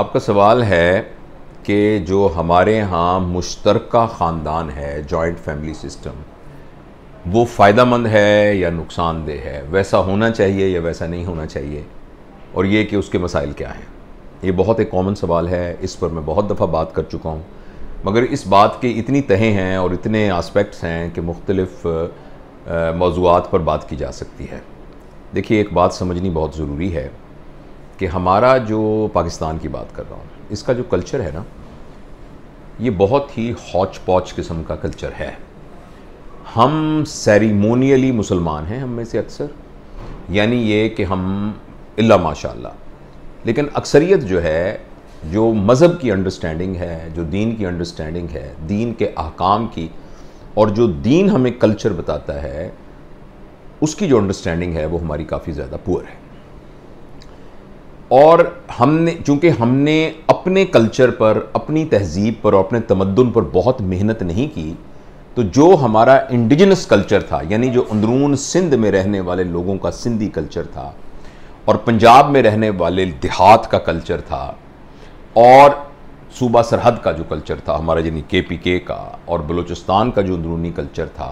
आपका सवाल है कि जो हमारे यहाँ मुश्तरक ख़ानदान है जॉइंट फैमिली सिस्टम वो फ़ायदा मंद है या नुकसानदेह है वैसा होना चाहिए या वैसा नहीं होना चाहिए और ये कि उसके मसाइल क्या हैं ये बहुत एक कॉमन सवाल है इस पर मैं बहुत दफ़ा बात कर चुका हूँ मगर इस बात के इतनी तहें हैं और इतने आस्पेक्ट्स हैं कि मुख्तलफ़ मौजूद पर बात की जा सकती है देखिए एक बात समझनी बहुत ज़रूरी है कि हमारा जो पाकिस्तान की बात कर रहा हूँ इसका जो कल्चर है ना ये बहुत ही हौच पौच किस्म का कल्चर है हम सेरीमोनियली मुसलमान हैं हम में से अक्सर यानी ये कि हम इल्ला माशाल्लाह लेकिन अक्सरियत जो है जो मज़हब की अंडरस्टैंडिंग है जो दीन की अंडरस्टैंडिंग है दीन के अहकाम की और जो दीन हमें कल्चर बताता है उसकी जो अंडरस्टैंडिंग है वो हमारी काफ़ी ज़्यादा पुअर है और हमने चूंकि हमने अपने कल्चर पर अपनी तहजीब पर और अपने तमद्दन पर बहुत मेहनत नहीं की तो जो हमारा इंडिजिनस कल्चर था यानी जो अंदरून सिंध में रहने वाले लोगों का सिंधी कल्चर था और पंजाब में रहने वाले देहात का कल्चर था और सूबा सरहद का जो कल्चर था हमारा यानी के पी के का और बलूचिस्तान का जो अंदरूनी कल्चर था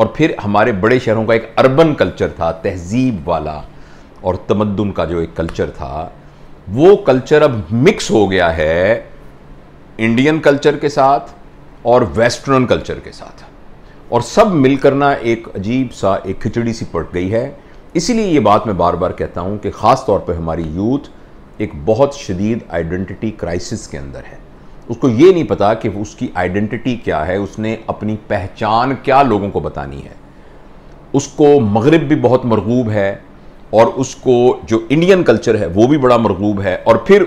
और फिर हमारे बड़े शहरों का एक अरबन कल्चर था तहजीब वाला और तमद्दुन का जो एक कल्चर था वो कल्चर अब मिक्स हो गया है इंडियन कल्चर के साथ और वेस्टर्न कल्चर के साथ और सब मिलकर ना एक अजीब सा एक खिचड़ी सी पट गई है इसीलिए ये बात मैं बार बार कहता हूँ कि ख़ास तौर पर हमारी यूथ एक बहुत शदीद आइडेंटिटी क्राइसिस के अंदर है उसको ये नहीं पता कि उसकी आइडेंटिटी क्या है उसने अपनी पहचान क्या लोगों को बतानी है उसको मगरब भी बहुत मरगूब है और उसको जो इंडियन कल्चर है वो भी बड़ा मरगूब है और फिर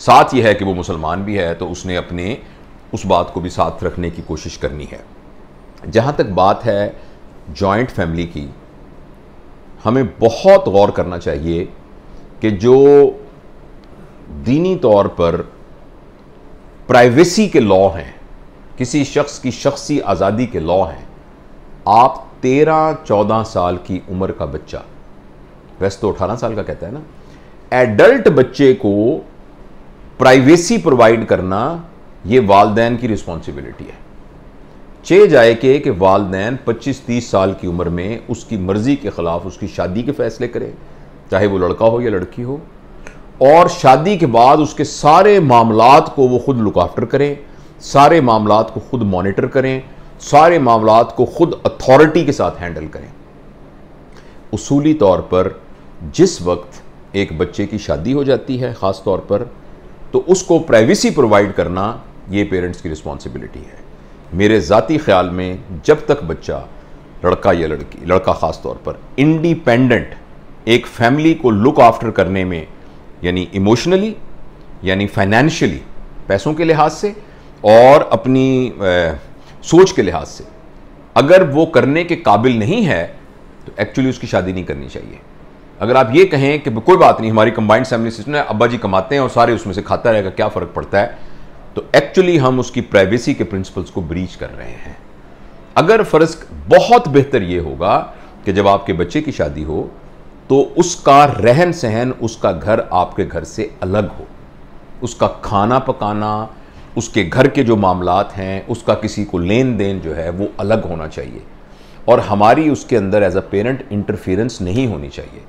साथ ये है कि वो मुसलमान भी है तो उसने अपने उस बात को भी साथ रखने की कोशिश करनी है जहाँ तक बात है जॉइंट फैमिली की हमें बहुत गौर करना चाहिए कि जो दीनी तौर पर प्राइवेसी के लॉ हैं किसी शख्स की शख्सी आज़ादी के लॉ हैं आप तेरह चौदह साल की उम्र का बच्चा वैसे तो अठारह साल का कहता है ना एडल्ट बच्चे को प्राइवेसी प्रोवाइड करना ये वालदेन की रिस्पॉन्सिबिलिटी है चे जाए के कि वालदेन 25-30 साल की उम्र में उसकी मर्ज़ी के ख़िलाफ़ उसकी शादी के फ़ैसले करें चाहे वो लड़का हो या लड़की हो और शादी के बाद उसके सारे मामला को वो खुद लुकाफ्टर करें सारे मामला को खुद मॉनिटर करें सारे मामला को खुद अथॉरिटी के साथ हैंडल करें उसूली तौर पर जिस वक्त एक बच्चे की शादी हो जाती है ख़ास तौर पर तो उसको प्राइवेसी प्रोवाइड करना ये पेरेंट्स की रिस्पॉन्सिबिलिटी है मेरे ज़ाती ख्याल में जब तक बच्चा लड़का या लड़की लड़का ख़ास तौर पर इंडिपेंडेंट एक फैमिली को लुक आफ्टर करने में यानी इमोशनली यानी फाइनेंशियली पैसों के लिहाज से और अपनी ए, सोच के लिहाज से अगर वो करने के काबिल नहीं है तो एक्चुअली उसकी शादी नहीं करनी चाहिए अगर आप ये कहें कि कोई बात नहीं हमारी कंबाइंड फैमिली सिस्टम है अब्बा जी कमाते हैं और सारे उसमें से खाता रहेगा क्या फ़र्क पड़ता है तो एक्चुअली हम उसकी प्राइवेसी के प्रिंसिपल्स को ब्रीच कर रहे हैं अगर फ़र्ज बहुत बेहतर ये होगा कि जब आपके बच्चे की शादी हो तो उसका रहन सहन उसका घर आपके घर से अलग हो उसका खाना पकाना उसके घर के जो मामलात हैं उसका किसी को लेन देन जो है वो अलग होना चाहिए और हमारी उसके अंदर एज अ पेरेंट इंटरफेरेंस नहीं होनी चाहिए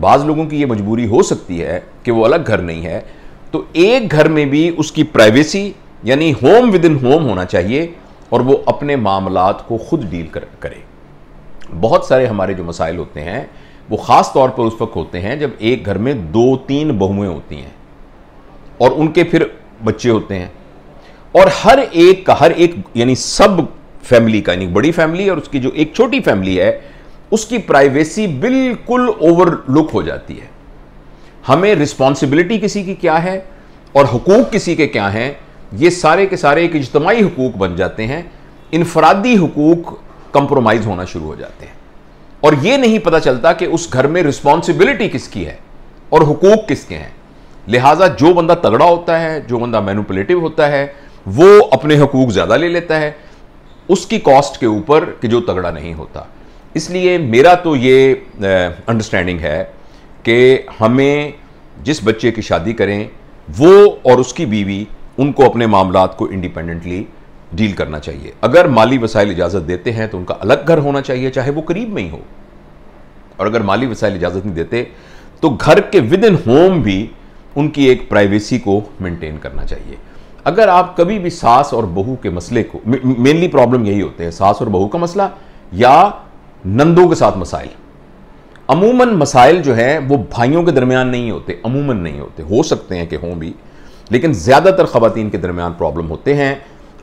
बाज़ लोगों की ये मजबूरी हो सकती है कि वो अलग घर नहीं है तो एक घर में भी उसकी प्राइवेसी यानी होम विद इन होम होना चाहिए और वो अपने मामला को खुद डील कर, करे बहुत सारे हमारे जो मसाइल होते हैं वो ख़ास तौर पर उस वक्त होते हैं जब एक घर में दो तीन बहुएं होती हैं और उनके फिर बच्चे होते हैं और हर एक का हर एक यानी सब फैमिली का यानी बड़ी फैमिली और उसकी जो एक छोटी फैमिली है उसकी प्राइवेसी बिल्कुल ओवरलुक हो जाती है हमें रिस्पॉन्सिबिलिटी किसी की क्या है और हकूक किसी के क्या हैं ये सारे के सारे एक इजतमाही हकूक बन जाते हैं इनफरादी हकूक कंप्रोमाइज़ होना शुरू हो जाते हैं और ये नहीं पता चलता कि उस घर में रिस्पॉन्सिबिलिटी किसकी है और हकूक किसके हैं लिहाजा जो बंदा तगड़ा होता है जो बंदा मैनुपलेटिव होता है वो अपने हकूक ज़्यादा ले लेता है उसकी कॉस्ट के ऊपर कि जो तगड़ा नहीं होता इसलिए मेरा तो ये अंडरस्टैंडिंग है कि हमें जिस बच्चे की शादी करें वो और उसकी बीवी उनको अपने मामला को इंडिपेंडेंटली डील करना चाहिए अगर माली वसाइल इजाज़त देते हैं तो उनका अलग घर होना चाहिए चाहे वो करीब में ही हो और अगर माली वसाइल इजाज़त नहीं देते तो घर के विद इन होम भी उनकी एक प्राइवेसी को मेंटेन करना चाहिए अगर आप कभी भी सास और बहू के मसले को मेनली प्रॉब्लम यही होते हैं सास और बहू का मसला या नंदों के साथ मसाइल अमूमन मसाइल जो हैं वो भाइयों के दरमियान नहीं होते अमूमन नहीं होते हो सकते हैं कि हों भी लेकिन ज़्यादातर ख़वान के दरमियान प्रॉब्लम होते हैं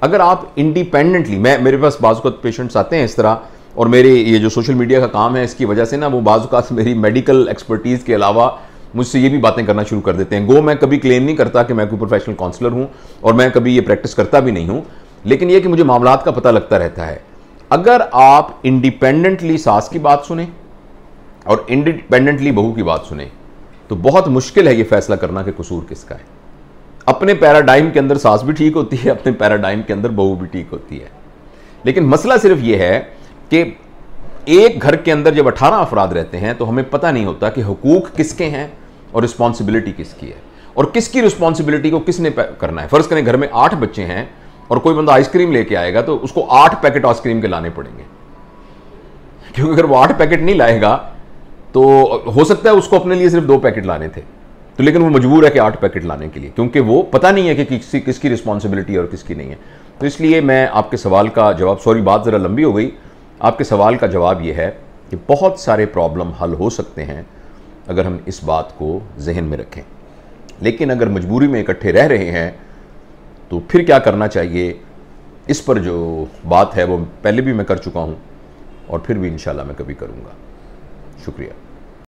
अगर आप इंडिपेंडेंटली मैं मेरे पास बाजुकात पेशेंट्स आते हैं इस तरह और मेरे ये जो सोशल मीडिया का काम है इसकी वजह से ना वो बाजुकात मेरी मेडिकल एक्सपर्टीज़ के अलावा मुझसे ये भी बातें करना शुरू कर देते हैं गो मैं कभी क्लेम नहीं करता कि मैं कोई प्रोफेशनल काउंसलर हूँ और मैं कभी ये प्रैक्टिस करता भी नहीं हूँ लेकिन यह कि मुझे मामला का पता लगता रहता है अगर आप इंडिपेंडेंटली सास की बात सुने और इंडिपेंडेंटली बहू की बात सुने तो बहुत मुश्किल है ये फैसला करना कि कसूर किसका है अपने पैराडाइम के अंदर सास भी ठीक होती है अपने पैराडाइम के अंदर बहू भी ठीक होती है लेकिन मसला सिर्फ यह है कि एक घर के अंदर जब 18 अफराद रहते हैं तो हमें पता नहीं होता कि हकूक किसके हैं और रिस्पॉन्सिबिलिटी किसकी है और किसकी रिस्पॉन्सिबिलिटी को किसने करना है फ़र्ज़ करें घर में आठ बच्चे हैं और कोई बंदा आइसक्रीम लेके आएगा तो उसको आठ पैकेट आइसक्रीम के लाने पड़ेंगे क्योंकि अगर वो आठ पैकेट नहीं लाएगा तो हो सकता है उसको अपने लिए सिर्फ दो पैकेट लाने थे तो लेकिन वो मजबूर है कि आठ पैकेट लाने के लिए क्योंकि वो पता नहीं है कि किसी किसकी रिस्पॉन्सिबिलिटी और किसकी नहीं है तो इसलिए मैं आपके सवाल का जवाब सॉरी बात ज़रा लंबी हो गई आपके सवाल का जवाब ये है कि बहुत सारे प्रॉब्लम हल हो सकते हैं अगर हम इस बात को जहन में रखें लेकिन अगर मजबूरी में इकट्ठे रह रहे हैं तो फिर क्या करना चाहिए इस पर जो बात है वो पहले भी मैं कर चुका हूँ और फिर भी इन मैं कभी करूँगा शुक्रिया